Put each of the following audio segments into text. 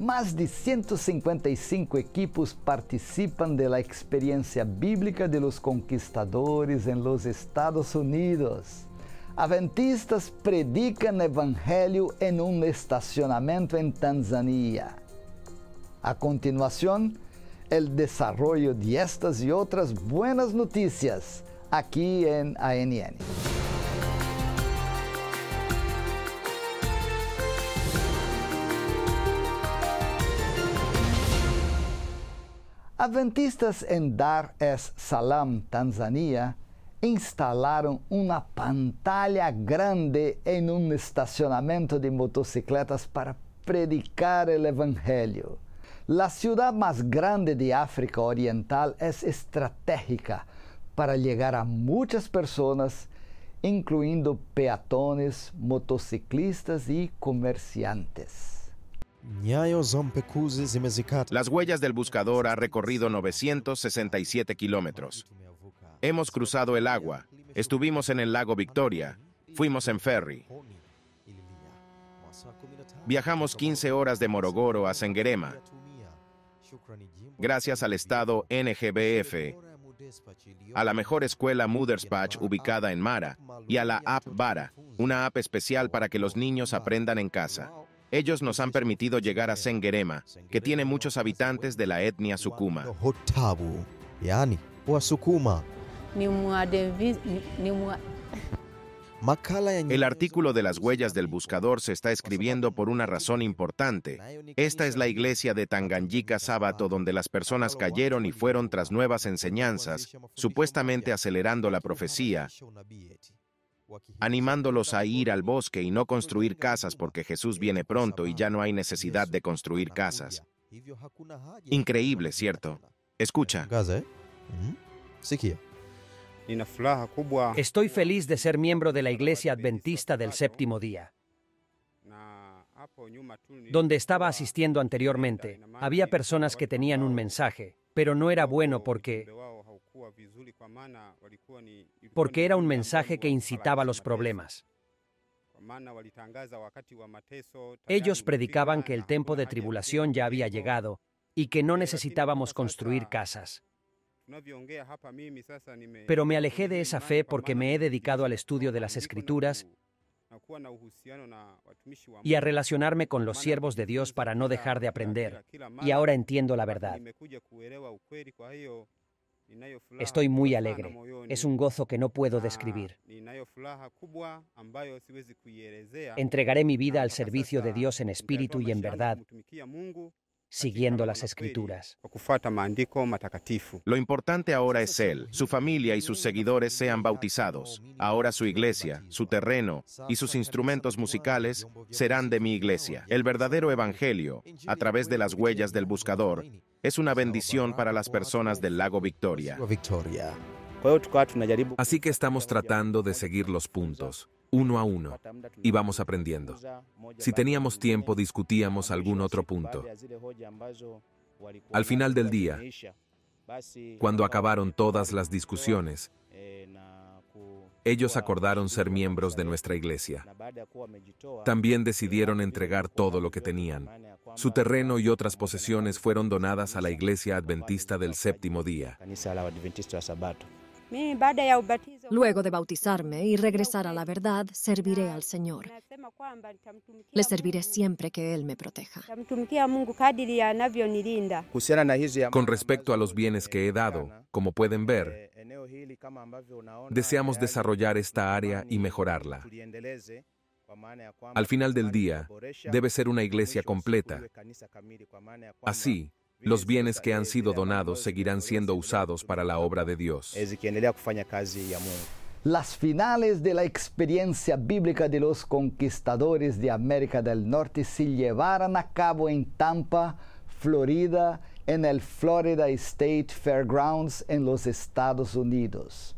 Mais de 155 equipos participam de la bíblica de los conquistadores en los Estados Unidos. Adventistas predicam Evangelho em um estacionamento em Tanzania. A continuação, o desarrollo de estas e outras buenas notícias aqui em ANN. Adventistas em Dar es Salaam, Tanzânia, instalaram uma pantalha grande em um estacionamento de motocicletas para predicar o Evangelho. A cidade mais grande de África Oriental é estratégica para chegar a muitas pessoas, incluindo peatones, motociclistas e comerciantes. Las huellas del buscador ha recorrido 967 kilómetros. Hemos cruzado el agua, estuvimos en el lago Victoria, fuimos en ferry. Viajamos 15 horas de Morogoro a Sengerema. Gracias al estado NGBF, a la mejor escuela Muderspach ubicada en Mara y a la app Vara, una app especial para que los niños aprendan en casa. Ellos nos han permitido llegar a Sengerema, que tiene muchos habitantes de la etnia Sukuma. El artículo de las huellas del buscador se está escribiendo por una razón importante. Esta es la iglesia de Tanganyika Sábato donde las personas cayeron y fueron tras nuevas enseñanzas, supuestamente acelerando la profecía animándolos a ir al bosque y no construir casas porque Jesús viene pronto y ya no hay necesidad de construir casas. Increíble, ¿cierto? Escucha. ¿eh? Estoy feliz de ser miembro de la Iglesia Adventista del Séptimo Día. Donde estaba asistiendo anteriormente, había personas que tenían un mensaje, pero no era bueno porque porque era un mensaje que incitaba los problemas. Ellos predicaban que el tiempo de tribulación ya había llegado y que no eh, necesitábamos construir casas. Pero me alejé de esa fe porque me he dedicado al estudio de las escrituras y a relacionarme con los siervos de Dios para no dejar de aprender. Y ahora entiendo la verdad. Estoy muy alegre. Es un gozo que no puedo ah, describir. Entregaré mi vida al servicio de Dios en espíritu y en verdad siguiendo las escrituras. Lo importante ahora es él, su familia y sus seguidores sean bautizados. Ahora su iglesia, su terreno y sus instrumentos musicales serán de mi iglesia. El verdadero evangelio, a través de las huellas del buscador, es una bendición para las personas del lago Victoria. Así que estamos tratando de seguir los puntos uno a uno, y vamos aprendiendo. Si teníamos tiempo, discutíamos algún otro punto. Al final del día, cuando acabaron todas las discusiones, ellos acordaron ser miembros de nuestra iglesia. También decidieron entregar todo lo que tenían. Su terreno y otras posesiones fueron donadas a la iglesia adventista del séptimo día. Luego de bautizarme y regresar a la verdad, serviré al Señor. Le serviré siempre que Él me proteja. Con respecto a los bienes que he dado, como pueden eh, ver, deseamos desarrollar esta área y mejorarla. Al final del día, debe ser una iglesia completa. Así, los bienes que han sido donados seguirán siendo usados para la obra de Dios. Las finales de la experiencia bíblica de los conquistadores de América del Norte se llevaron a cabo en Tampa, Florida, en el Florida State Fairgrounds en los Estados Unidos.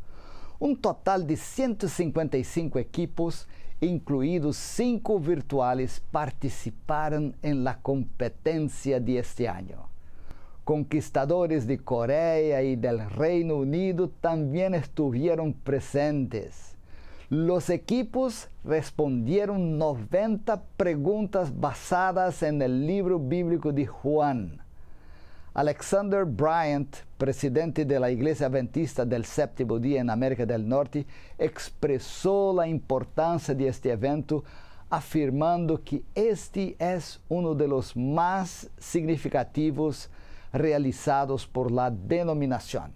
Un total de 155 equipos, incluidos cinco virtuales, participaron en la competencia de este año conquistadores de Corea y del Reino Unido también estuvieron presentes. Los equipos respondieron 90 preguntas basadas en el libro bíblico de Juan. Alexander Bryant, presidente de la Iglesia Adventista del Séptimo Día en América del Norte, expresó la importancia de este evento afirmando que este es uno de los más significativos realizados por la denominación.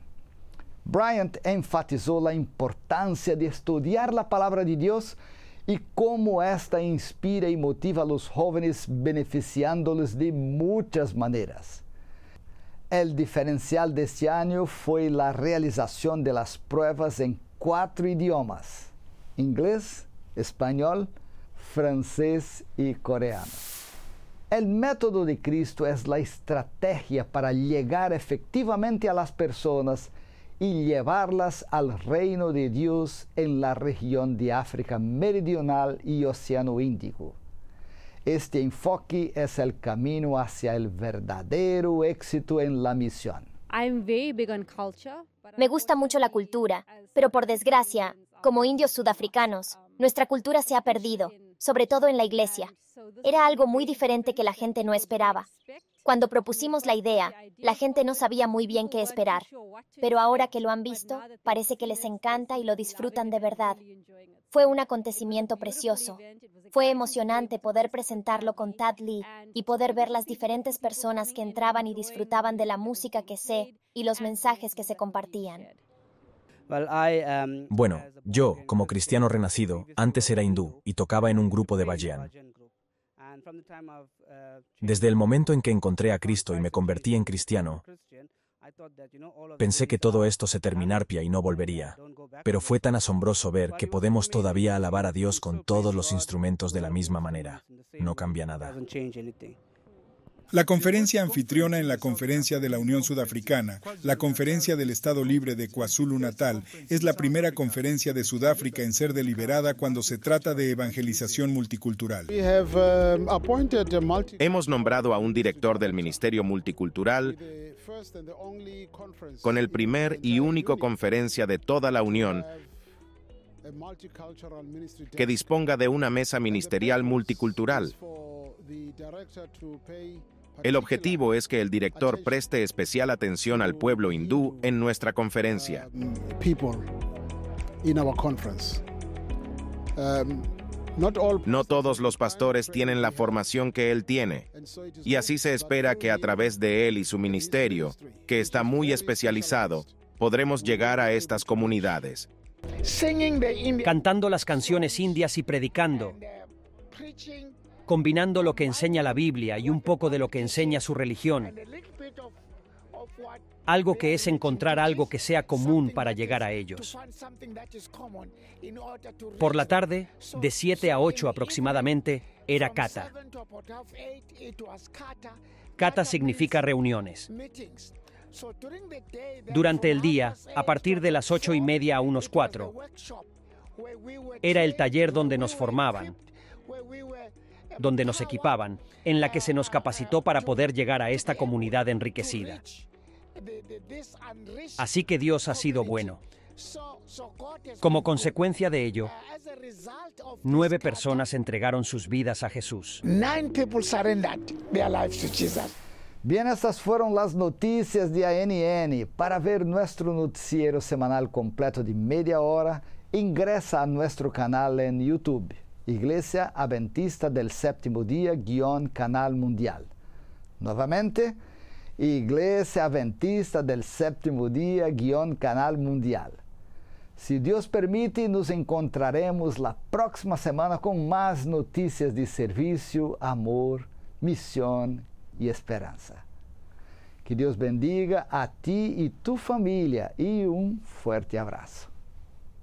Bryant enfatizó la importancia de estudiar la palabra de Dios y cómo esta inspira y motiva a los jóvenes beneficiándoles de muchas maneras. El diferencial de este año fue la realización de las pruebas en cuatro idiomas, inglés, español, francés y coreano. El método de Cristo es la estrategia para llegar efectivamente a las personas y llevarlas al reino de Dios en la región de África Meridional y Océano Índico. Este enfoque es el camino hacia el verdadero éxito en la misión. Me gusta mucho la cultura, pero por desgracia, como indios sudafricanos, nuestra cultura se ha perdido, sobre todo en la iglesia. Era algo muy diferente que la gente no esperaba. Cuando propusimos la idea, la gente no sabía muy bien qué esperar, pero ahora que lo han visto, parece que les encanta y lo disfrutan de verdad. Fue un acontecimiento precioso. Fue emocionante poder presentarlo con Tad Lee y poder ver las diferentes personas que entraban y disfrutaban de la música que sé y los mensajes que se compartían. Um, bueno, yo, como cristiano renacido, antes era hindú y tocaba en un grupo de Bajian. Uh, Desde el momento en que encontré a Cristo y me convertí en cristiano, pensé que todo esto se terminaría y no volvería. Pero fue tan asombroso ver que podemos todavía alabar a Dios con todos los instrumentos de la misma manera. No cambia nada. La conferencia anfitriona en la conferencia de la Unión Sudafricana, la conferencia del Estado Libre de KwaZulu-Natal, es la primera conferencia de Sudáfrica en ser deliberada cuando se trata de evangelización multicultural. Um, Hemos nombrado a un director del Ministerio Multicultural con el primer y único conferencia de toda la Unión que disponga de una mesa ministerial multicultural el objetivo es que el director preste especial atención al pueblo hindú en nuestra conferencia. Um, no todos los pastores tienen la formación que él tiene, y así se espera que a través de él y su ministerio, que está muy especializado, podremos llegar a estas comunidades. Cantando las canciones indias y predicando. Uh, combinando lo que enseña la Biblia y un poco de lo que enseña su religión. Algo que es encontrar algo que sea común para llegar a ellos. Por la tarde, de 7 a 8 aproximadamente, era kata. Kata significa reuniones. Durante el día, a partir de las ocho y media a unos cuatro, era el taller donde nos formaban, donde nos equipaban, en la que se nos capacitó para poder llegar a esta comunidad enriquecida. Así que Dios ha sido bueno. Como consecuencia de ello, nueve personas entregaron sus vidas a Jesús. Bien, estas fueron las noticias de ANN. Para ver nuestro noticiero semanal completo de media hora, ingresa a nuestro canal en YouTube. Iglesia Adventista del Séptimo Día guión Canal Mundial. Nuevamente, Iglesia Adventista del Séptimo Día guión Canal Mundial. Se Deus permite, nos encontraremos na próxima semana com mais notícias de serviço, amor, missão e esperança. Que Deus bendiga a ti e tua família e um forte abraço.